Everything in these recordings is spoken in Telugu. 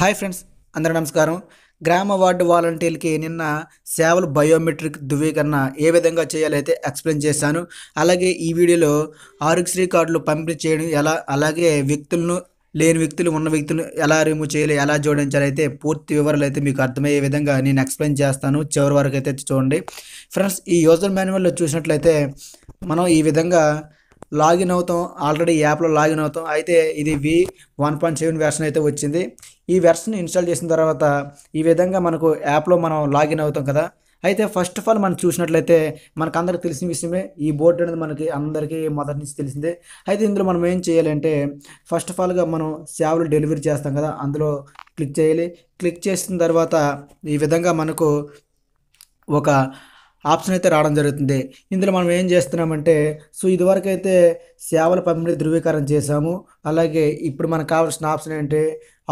హాయ్ ఫ్రెండ్స్ అందరూ నమస్కారం గ్రామ వార్డు వాలంటీర్కి నిన్న సేవలు బయోమెట్రిక్ ధృవీకరణ ఏ విధంగా చేయాలైతే ఎక్స్ప్లెయిన్ చేశాను అలాగే ఈ వీడియోలో ఆరోగ్యశ్రీ కార్డులు పంపిణీ చేయడం ఎలా అలాగే వ్యక్తులను లేని వ్యక్తులు ఉన్న వ్యక్తులు ఎలా రిమూవ్ చేయాలి ఎలా జోడించాలి అయితే పూర్తి వివరాలు అయితే మీకు అర్థమయ్యే విధంగా నేను ఎక్స్ప్లెయిన్ చేస్తాను చివరి వరకు అయితే చూడండి ఫ్రెండ్స్ ఈ యూజర్ మాన్యువల్లో చూసినట్లయితే మనం ఈ విధంగా లాగిన్ అవుతాం ఆల్రెడీ యాప్లో లాగిన్ అవుతాం అయితే ఇది V one point seven version అయితే వచ్చింది ఈ వెర్షన్ ఇన్స్టాల్ చేసిన తర్వాత ఈ విధంగా మనకు యాప్లో మనం లాగిన్ అవుతాం కదా అయితే ఫస్ట్ ఆఫ్ ఆల్ మనం చూసినట్లయితే మనకు అందరికి తెలిసిన విషయమే ఈ బోర్డు అనేది మనకి అందరికీ మొదటి నుంచి తెలిసిందే అయితే ఇందులో మనం ఏం చేయాలంటే ఫస్ట్ ఆఫ్ ఆల్గా మనం సేవలు డెలివరీ చేస్తాం కదా అందులో క్లిక్ చేయాలి క్లిక్ చేసిన తర్వాత ఈ విధంగా మనకు ఒక ఆప్షన్ అయితే రావడం జరుగుతుంది ఇందులో మనం ఏం చేస్తున్నామంటే సో ఇదివరకు అయితే సేవల పంపిణీ ధృవీకరణ చేశాము అలాగే ఇప్పుడు మనకు కావాల్సిన ఆప్షన్ ఏంటంటే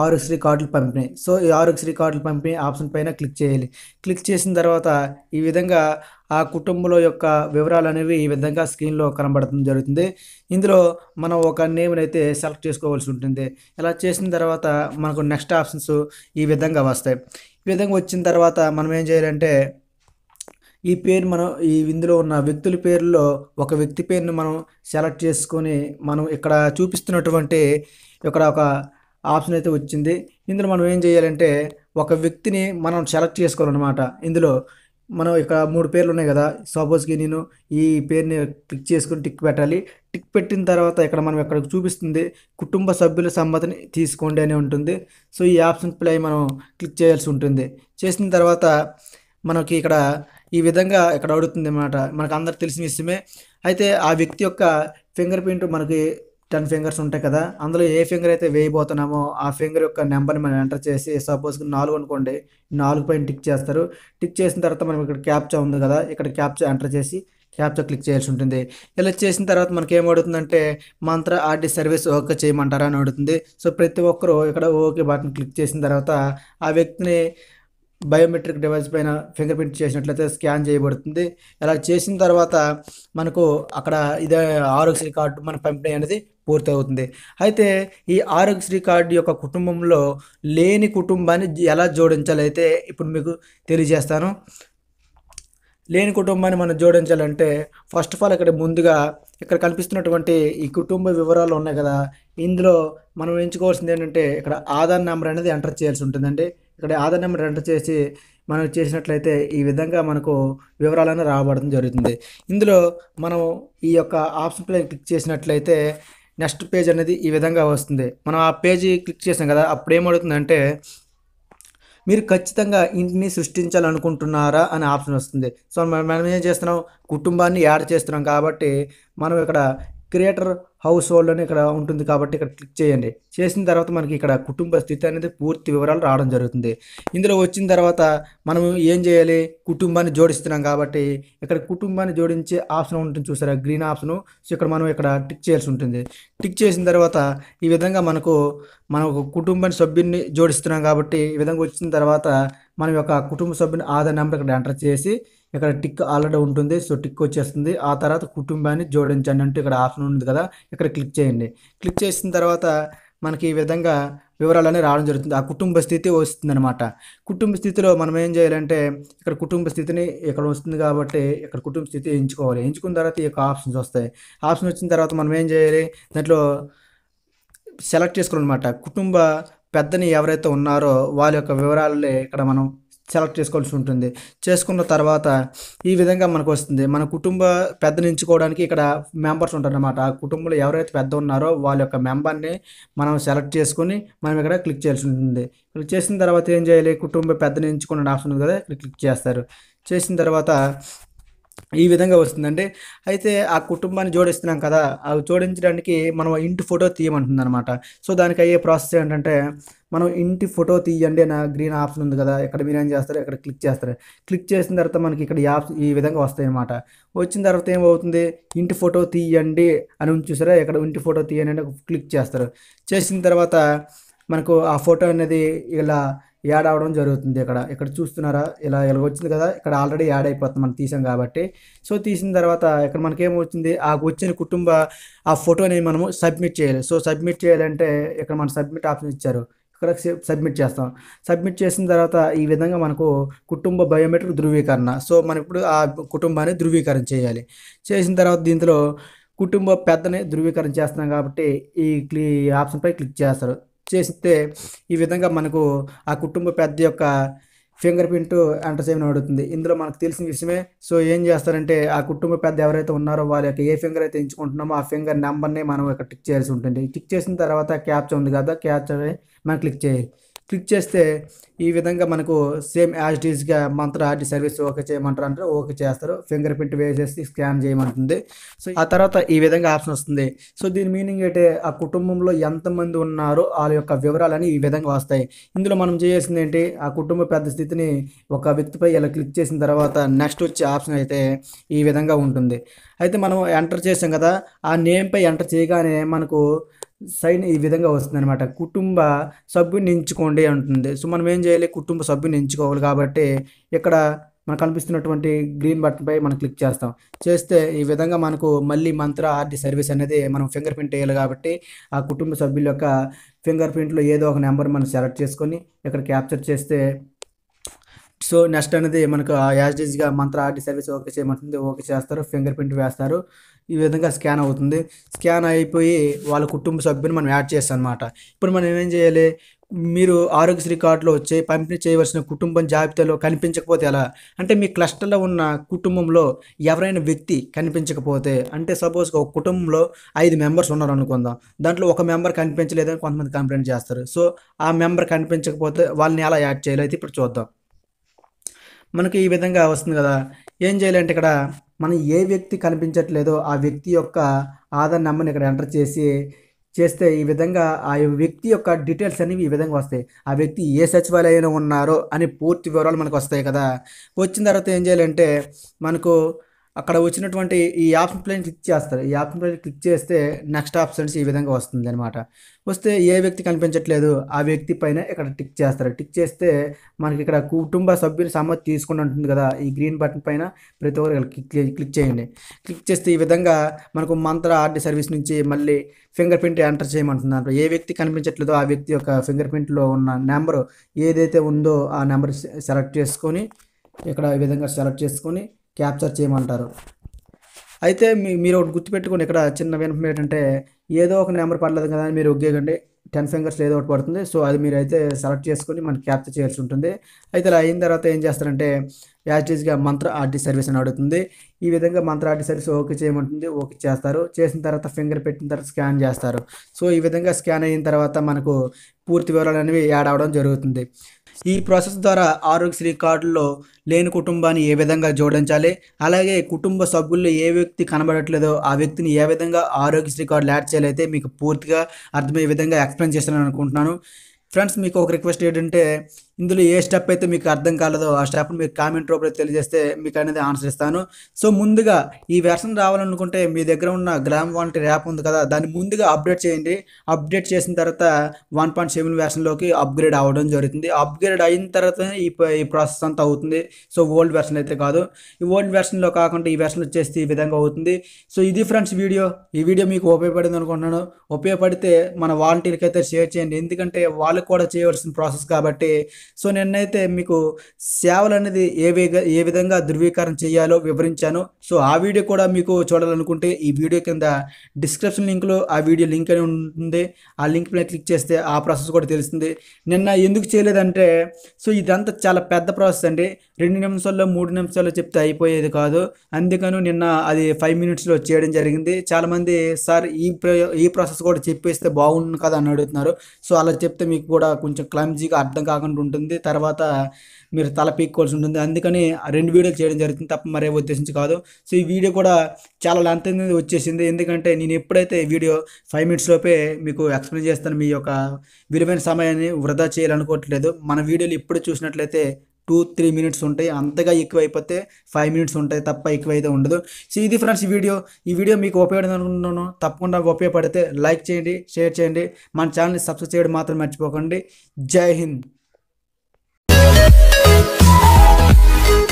ఆరు ఎక్స్ రికార్డులు పంపిణీ సో ఈ ఆరు ఎక్స్ రికార్డులు పంపిణీ ఆప్షన్ పైన క్లిక్ చేయాలి క్లిక్ చేసిన తర్వాత ఈ విధంగా ఆ కుటుంబంలో యొక్క వివరాలు అనేవి ఈ విధంగా స్క్రీన్లో కనబడటం జరుగుతుంది ఇందులో మనం ఒక నేమ్ని అయితే సెలెక్ట్ చేసుకోవాల్సి ఉంటుంది ఇలా చేసిన తర్వాత మనకు నెక్స్ట్ ఆప్షన్స్ ఈ విధంగా వస్తాయి ఈ విధంగా వచ్చిన తర్వాత మనం ఏం చేయాలంటే ఈ పేరు మనం ఈ ఇందులో ఉన్న వ్యక్తుల పేరులో ఒక వ్యక్తి పేరును మనం సెలెక్ట్ చేసుకొని మనం ఇక్కడ చూపిస్తున్నటువంటి ఇక్కడ ఒక ఆప్షన్ అయితే వచ్చింది ఇందులో మనం ఏం చేయాలంటే ఒక వ్యక్తిని మనం సెలెక్ట్ చేసుకోవాలన్నమాట ఇందులో మనం ఇక్కడ మూడు పేర్లు ఉన్నాయి కదా సపోజ్కి నేను ఈ పేరుని క్లిక్ చేసుకుని టిక్ పెట్టాలి టిక్ పెట్టిన తర్వాత ఇక్కడ మనం ఇక్కడ చూపిస్తుంది కుటుంబ సభ్యుల సమ్మతిని తీసుకోండి అని ఉంటుంది సో ఈ ఆప్షన్ ప్లే మనం క్లిక్ చేయాల్సి ఉంటుంది చేసిన తర్వాత మనకి ఇక్కడ ఈ విధంగా ఇక్కడ అడుగుతుంది అన్నమాట మనకు అందరికి తెలిసిన విషయమే అయితే ఆ వ్యక్తి యొక్క ఫింగర్ ప్రింట్ మనకి టెన్ ఫింగర్స్ ఉంటాయి కదా అందులో ఏ ఫింగర్ అయితే వేయబోతున్నామో ఆ ఫింగర్ యొక్క నెంబర్ని మనం ఎంటర్ చేసి సపోజ్ నాలుగు అనుకోండి నాలుగు పైన టిక్ చేస్తారు టిక్ చేసిన తర్వాత మనం ఇక్కడ క్యాప్చా ఉంది కదా ఇక్కడ క్యాప్చా ఎంటర్ చేసి క్యాప్చా క్లిక్ చేయాల్సి ఉంటుంది ఇలా చేసిన తర్వాత మనకి ఏమవుతుందంటే మంత్ర ఆర్డి సర్వీస్ ఓకే చేయమంటారా అని అడుగుతుంది సో ప్రతి ఒక్కరూ ఇక్కడ ఓకే బటన్ క్లిక్ చేసిన తర్వాత ఆ వ్యక్తిని బయోమెట్రిక్ డివైస్ పైన ఫింగర్ ప్రింట్ చేసినట్లయితే స్కాన్ చేయబడుతుంది ఇలా చేసిన తర్వాత మనకు అక్కడ ఇదే ఆరోగ్యశ్రీ కార్డు మన పంపిణీ అనేది పూర్తవుతుంది అయితే ఈ ఆరోగ్యశ్రీ కార్డు యొక్క కుటుంబంలో లేని కుటుంబాన్ని ఎలా జోడించాలి అయితే ఇప్పుడు మీకు తెలియజేస్తాను లేని కుటుంబాన్ని మనం జోడించాలంటే ఫస్ట్ ఆఫ్ ఆల్ ఇక్కడ ముందుగా ఇక్కడ కనిపిస్తున్నటువంటి ఈ కుటుంబ వివరాలు ఉన్నాయి కదా ఇందులో మనం ఎంచుకోవాల్సింది ఏంటంటే ఇక్కడ ఆధార్ నెంబర్ అనేది ఎంటర్ చేయాల్సి ఉంటుందండి ఇక్కడ ఆధార్ నెంబర్ ఎంటర్ చేసి మనం చేసినట్లయితే ఈ విధంగా మనకు వివరాలను రాబడడం జరుగుతుంది ఇందులో మనం ఈ యొక్క ఆప్షన్ ఆప్షన్పై క్లిక్ చేసినట్లయితే నెక్స్ట్ పేజ్ అనేది ఈ విధంగా వస్తుంది మనం ఆ పేజీ క్లిక్ చేసాం కదా అప్పుడు ఏమవుతుందంటే మీరు ఖచ్చితంగా ఇంటిని సృష్టించాలనుకుంటున్నారా అనే ఆప్షన్ వస్తుంది సో మనం ఏం చేస్తున్నాం కుటుంబాన్ని యాడ్ చేస్తున్నాం కాబట్టి మనం ఇక్కడ క్రియేటర్ హౌస్ హోల్డ్ అని ఇక్కడ ఉంటుంది కాబట్టి ఇక్కడ క్లిక్ చేయండి చేసిన తర్వాత మనకి ఇక్కడ కుటుంబ స్థితి అనేది పూర్తి వివరాలు రావడం జరుగుతుంది ఇందులో వచ్చిన తర్వాత మనం ఏం చేయాలి కుటుంబాన్ని జోడిస్తున్నాం కాబట్టి ఇక్కడ కుటుంబాన్ని జోడించే ఆప్షన్ ఉంటుంది చూసారా గ్రీన్ ఆప్షన్ సో ఇక్కడ మనం ఇక్కడ టిక్ చేయాల్సి ఉంటుంది టిక్ చేసిన తర్వాత ఈ విధంగా మనకు మనం ఒక కుటుంబాన్ని సభ్యుని జోడిస్తున్నాం కాబట్టి ఈ విధంగా వచ్చిన తర్వాత మనం యొక్క కుటుంబ సభ్యుని ఆధార్ నెంబర్ ఇక్కడ ఎంటర్ చేసి ఇక్కడ టిక్ ఆల్రెడీ ఉంటుంది సో టిక్ వచ్చేస్తుంది ఆ తర్వాత కుటుంబాన్ని జోడించండి అంటూ ఇక్కడ ఆప్షన్ ఉంది కదా ఇక్కడ క్లిక్ చేయండి క్లిక్ చేసిన తర్వాత మనకి ఈ విధంగా వివరాలన్నీ రావడం జరుగుతుంది ఆ కుటుంబ స్థితి వస్తుందన్నమాట కుటుంబ స్థితిలో మనం ఏం చేయాలంటే ఇక్కడ కుటుంబ స్థితిని ఇక్కడ వస్తుంది కాబట్టి ఇక్కడ కుటుంబ స్థితి ఎంచుకోవాలి ఎంచుకున్న తర్వాత ఈ యొక్క ఆప్షన్స్ వస్తాయి ఆప్షన్ వచ్చిన తర్వాత మనం ఏం చేయాలి దాంట్లో సెలెక్ట్ చేసుకోవాలన్నమాట కుటుంబ పెద్దని ఎవరైతే ఉన్నారో వాళ్ళ యొక్క వివరాలని ఇక్కడ మనం సెలెక్ట్ చేసుకోవాల్సి ఉంటుంది చేసుకున్న తర్వాత ఈ విధంగా మనకు వస్తుంది మన కుటుంబ పెద్దని ఎంచుకోవడానికి ఇక్కడ మెంబర్స్ ఉంటారన్నమాట ఆ కుటుంబంలో ఎవరైతే పెద్ద ఉన్నారో వాళ్ళ యొక్క మెంబర్ని మనం సెలెక్ట్ చేసుకుని మనం ఇక్కడ క్లిక్ చేయాల్సి ఉంటుంది క్లిక్ చేసిన తర్వాత ఏం చేయాలి కుటుంబ పెద్దని నించుకున్న ఆప్షన్ ఉంది కదా ఇక్కడ క్లిక్ చేస్తారు చేసిన తర్వాత ఈ విధంగా వస్తుందంటే అయితే ఆ కుటుంబాన్ని జోడిస్తున్నాం కదా అవి జోడించడానికి మనం ఇంటి ఫోటో తీయమంటుంది అనమాట సో దానికి అయ్యే ప్రాసెస్ ఏంటంటే మనం ఇంటి ఫోటో తీయండి నా గ్రీన్ ఆప్షన్ ఉంది కదా ఇక్కడ మీరు ఏం చేస్తారు ఇక్కడ క్లిక్ చేస్తారు క్లిక్ చేసిన తర్వాత మనకి ఇక్కడ యాప్స్ ఈ విధంగా వస్తాయి అన్నమాట వచ్చిన తర్వాత ఏమవుతుంది ఇంటి ఫోటో తీయండి అని చూసారా ఇక్కడ ఇంటి ఫోటో తీయండి అని క్లిక్ చేస్తారు చేసిన తర్వాత మనకు ఆ ఫోటో అనేది ఇలా యాడ్ అవడం జరుగుతుంది ఇక్కడ ఇక్కడ చూస్తున్నారా ఇలా ఎలాగొచ్చింది కదా ఇక్కడ ఆల్రెడీ యాడ్ అయిపోతుంది మనం తీసాం కాబట్టి సో తీసిన తర్వాత ఇక్కడ మనకేమొచ్చింది ఆ వచ్చిన కుటుంబ ఆ ఫోటోని మనము సబ్మిట్ చేయాలి సో సబ్మిట్ చేయాలంటే ఇక్కడ మనం సబ్మిట్ ఆప్షన్ ఇచ్చారు ఇక్కడ సబ్మిట్ చేస్తాం సబ్మిట్ చేసిన తర్వాత ఈ విధంగా మనకు కుటుంబ బయోమెట్రిక్ ధృవీకరణ సో మనం ఇప్పుడు ఆ కుటుంబాన్ని ధృవీకరణ చేయాలి చేసిన తర్వాత దీంట్లో కుటుంబ పెద్దని ధృవీకరణ చేస్తున్నాం కాబట్టి ఈ క్లీ ఆప్షన్పై క్లిక్ చేస్తారు చేస్తే ఈ విధంగా మనకు ఆ కుటుంబ పెద్ద యొక్క ఫింగర్ ప్రింట్ ఎంటర్ చేయమని అడుగుతుంది ఇందులో మనకు తెలిసిన విషయమే సో ఏం చేస్తారంటే ఆ కుటుంబ పెద్ద ఎవరైతే ఉన్నారో వాళ్ళ యొక్క ఏ ఫింగర్ అయితే ఎంచుకుంటున్నామో ఆ ఫింగర్ నెంబర్ని మనం ఇక్కడ టిక్ చేయాల్సి ఉంటుంది టిక్ చేసిన తర్వాత క్యాప్చ ఉంది కదా క్యాప్చ మనం క్లిక్ చేయాలి క్లిక్ చేస్తే ఈ విధంగా మనకు సేమ్ యాజ్ డీజ్గా మంత్ర ఆర్టీ సర్వీస్ ఓకే చేయమంటారు అంటారు ఓకే చేస్తారు ఫింగర్ ప్రింట్ వేసేసి స్కాన్ చేయమంటుంది సో ఆ తర్వాత ఈ విధంగా ఆప్షన్ వస్తుంది సో దీని మీనింగ్ అయితే ఆ కుటుంబంలో ఎంతమంది ఉన్నారో వాళ్ళ యొక్క వివరాలని ఈ విధంగా వస్తాయి ఇందులో మనం చేయాల్సింది ఏంటి ఆ కుటుంబ పెద్ద స్థితిని ఒక వ్యక్తిపై ఇలా క్లిక్ చేసిన తర్వాత నెక్స్ట్ వచ్చే ఆప్షన్ అయితే ఈ విధంగా ఉంటుంది అయితే మనం ఎంటర్ చేసాం కదా ఆ నేమ్పై ఎంటర్ చేయగానే మనకు సైన్ ఈ విధంగా వస్తుందన్నమాట కుటుంబ సభ్యుని ఎంచుకోండి అంటుంది సో మనం ఏం చేయాలి కుటుంబ సభ్యుని ఎంచుకోవాలి కాబట్టి ఇక్కడ మనకు కనిపిస్తున్నటువంటి గ్రీన్ బటన్పై మనం క్లిక్ చేస్తాం చేస్తే ఈ విధంగా మనకు మళ్ళీ మంత్ర ఆర్డి సర్వీస్ అనేది మనం ఫింగర్ ప్రింట్ వేయాలి కాబట్టి ఆ కుటుంబ సభ్యుల యొక్క ఫింగర్ ప్రింట్లో ఏదో ఒక నెంబర్ మనం సెలెక్ట్ చేసుకొని ఇక్కడ క్యాప్చర్ చేస్తే సో నెక్స్ట్ అనేది మనకు యాజ్ డీజ్గా మంత్ర ఆర్డి సర్వీస్ ఓకే చేయమంటుంది ఓకే చేస్తారు ఫింగర్ ప్రింట్ వేస్తారు ఈ విధంగా స్కాన్ అవుతుంది స్కాన్ అయిపోయి వాళ్ళ కుటుంబ సభ్యుని మనం యాడ్ చేస్తాం అనమాట ఇప్పుడు మనం ఏం చేయాలి మీరు ఆరోగ్యశ్రీ కార్డులో వచ్చి పంపిణీ చేయవలసిన కుటుంబం జాబితాలో కనిపించకపోతే ఎలా అంటే మీ క్లస్టర్లో ఉన్న కుటుంబంలో ఎవరైనా వ్యక్తి కనిపించకపోతే అంటే సపోజ్ ఒక కుటుంబంలో ఐదు మెంబర్స్ ఉన్నారు అనుకుందాం దాంట్లో ఒక మెంబర్ కనిపించలేదని కొంతమంది కంప్లైంట్ చేస్తారు సో ఆ మెంబర్ కనిపించకపోతే వాళ్ళని ఎలా యాడ్ చేయాలి అయితే ఇప్పుడు చూద్దాం మనకి ఈ విధంగా వస్తుంది కదా ఏం చేయాలంటే ఇక్కడ మనం ఏ వ్యక్తి కనిపించట్లేదో ఆ వ్యక్తి యొక్క ఆధార్ నెంబర్ని ఇక్కడ ఎంటర్ చేసి చేస్తే ఈ విధంగా ఆ వ్యక్తి యొక్క డీటెయిల్స్ అనేవి ఈ విధంగా వస్తాయి ఆ వ్యక్తి ఏ సచివాలయంలో ఉన్నారో అని పూర్తి వివరాలు మనకు వస్తాయి కదా వచ్చిన తర్వాత ఏం చేయాలంటే మనకు అక్కడ వచ్చినటువంటి ఈ ఆప్షన్ ప్లేన్ క్లిక్ చేస్తారు ఈ ఆప్షన్ ప్లేన్ క్లిక్ చేస్తే నెక్స్ట్ ఆప్షన్స్ ఈ విధంగా వస్తుంది అనమాట వస్తే ఏ వ్యక్తి కనిపించట్లేదు ఆ వ్యక్తి పైన ఇక్కడ టిక్ చేస్తారు టిక్ చేస్తే మనకి ఇక్కడ కుటుంబ సభ్యుల సమ్మతి తీసుకుని ఉంటుంది కదా ఈ గ్రీన్ బటన్ పైన ప్రతి ఒక్కరు క్లిక్ క్లిక్ చేయండి క్లిక్ చేస్తే ఈ విధంగా మనకు మంత్ర ఆర్డీ సర్వీస్ నుంచి మళ్ళీ ఫింగర్ ప్రింట్ ఎంటర్ చేయమంటుంది అంటే ఏ వ్యక్తి కనిపించట్లేదో ఆ వ్యక్తి యొక్క ఫింగర్ ప్రింట్లో ఉన్న నెంబరు ఏదైతే ఉందో ఆ నెంబర్ సెలెక్ట్ చేసుకొని ఇక్కడ ఈ విధంగా సెలెక్ట్ చేసుకొని క్యాప్చర్ చేయమంటారు అయితే మీ మీరు ఒకటి గుర్తుపెట్టుకుని ఇక్కడ చిన్న వినపం ఏంటంటే ఏదో ఒక నెంబర్ పడలేదు కదా అని మీరు ఒగ్గేకండి టెన్ ఫింగర్స్ ఏదో ఒకటి పడుతుంది సో అది మీరు అయితే సెలెక్ట్ చేసుకొని మనం క్యాప్చర్ చేయాల్సి ఉంటుంది అయితే ఇలా అయిన తర్వాత ఏం చేస్తారంటే యాజిటీజ్గా మంత్ర ఆర్టీ సర్వీస్ అని అడుగుతుంది ఈ విధంగా మంత్ర ఆర్టీ సర్వీస్ ఓకే చేయమంటుంది ఓకే చేస్తారు చేసిన తర్వాత ఫింగర్ పెట్టిన తర్వాత స్కాన్ చేస్తారు సో ఈ విధంగా స్కాన్ అయిన తర్వాత మనకు పూర్తి వివరాలు అనేవి యాడ్ అవ్వడం జరుగుతుంది ఈ ప్రాసెస్ ద్వారా ఆరోగ్యశ్రీ కార్డులో లేని కుటుంబాన్ని ఏ విధంగా జోడించాలి అలాగే కుటుంబ సభ్యుల్లో ఏ వ్యక్తి కనబడట్లేదో ఆ వ్యక్తిని ఏ విధంగా ఆరోగ్యశ్రీ కార్డులు యాడ్ చేయాలైతే మీకు పూర్తిగా అర్థమయ్యే విధంగా ఎక్స్ప్లెయిన్ చేస్తానని అనుకుంటున్నాను ఫ్రెండ్స్ మీకు ఒక రిక్వెస్ట్ ఏంటంటే ఇందులో ఏ స్టెప్ అయితే మీకు అర్థం కాలేదో ఆ స్టెప్ మీకు కామెంట్ రూపంలో తెలియజేస్తే మీకు అనేది ఆన్సర్ ఇస్తాను సో ముందుగా ఈ వెర్షన్ రావాలనుకుంటే మీ దగ్గర ఉన్న గ్రామ్ వాలంటీర్ యాప్ ఉంది కదా దాన్ని ముందుగా అప్డేట్ చేయండి అప్డేట్ చేసిన తర్వాత వన్ పాయింట్ సెవెన్ వెర్షన్లోకి అప్గ్రేడ్ అవ్వడం జరుగుతుంది అప్గ్రేడ్ అయిన తర్వాతనే ఈ ఈ ప్రాసెస్ అంతా అవుతుంది సో ఓల్డ్ వెర్షన్ అయితే కాదు ఈ ఓల్డ్ వెర్షన్లో కాకుండా ఈ వెర్షన్ వచ్చేసి ఈ విధంగా అవుతుంది సో ఇది ఫ్రెండ్స్ వీడియో ఈ వీడియో మీకు ఉపయోగపడింది అనుకుంటున్నాను ఉపయోగపడితే మన వాలంటీర్కి అయితే షేర్ చేయండి ఎందుకంటే వాళ్ళకి కూడా చేయవలసిన ప్రాసెస్ కాబట్టి సో నిన్నైతే మీకు సేవలు అనేది ఏ ఏ విధంగా ధృవీకరణ చేయాలో వివరించాను సో ఆ వీడియో కూడా మీకు చూడాలనుకుంటే ఈ వీడియో కింద డిస్క్రిప్షన్ లింక్లో ఆ వీడియో లింక్ అని ఉంటుంది ఆ లింక్ పైన క్లిక్ చేస్తే ఆ ప్రాసెస్ కూడా తెలుస్తుంది నిన్న ఎందుకు చేయలేదంటే సో ఇదంతా చాలా పెద్ద ప్రాసెస్ అండి రెండు నిమిషాల్లో మూడు నిమిషాల్లో చెప్తే అయిపోయేది కాదు అందుకని నిన్న అది ఫైవ్ మినిట్స్లో చేయడం జరిగింది చాలామంది సార్ ఈ ఈ ప్రాసెస్ కూడా చెప్పేస్తే బాగుండు కదా అని అడుగుతున్నారు సో అలా చెప్తే మీకు కూడా కొంచెం క్లమ్జీగా అర్థం కాకుండా ఉంటుంది తర్వాత మీరు తల పీక్కోవాల్సి ఉంటుంది అందుకని రెండు వీడియోలు చేయడం జరుగుతుంది తప్ప మరే ఉద్దేశించి కాదు సో ఈ వీడియో కూడా చాలా లెంత్ అనేది వచ్చేసింది ఎందుకంటే నేను ఎప్పుడైతే వీడియో ఫైవ్ మినిట్స్ లోపే మీకు ఎక్స్ప్లెయిన్ చేస్తాను మీ యొక్క విలువైన సమయాన్ని వృధా చేయాలనుకోవట్లేదు మన వీడియోలు ఎప్పుడు చూసినట్లయితే టూ త్రీ మినిట్స్ ఉంటాయి అంతగా ఎక్కువ అయిపోతే ఫైవ్ మినిట్స్ ఉంటాయి తప్ప ఎక్కువ అయితే ఉండదు సో ఇది ఫ్రెండ్స్ ఈ వీడియో ఈ వీడియో మీకు ఉపయోగపడింది అనుకుంటున్నాను తప్పకుండా ఉపయోగపడితే లైక్ చేయండి షేర్ చేయండి మన ఛానల్ని సబ్స్క్రైబ్ చేయడం మాత్రం మర్చిపోకండి జై హింద్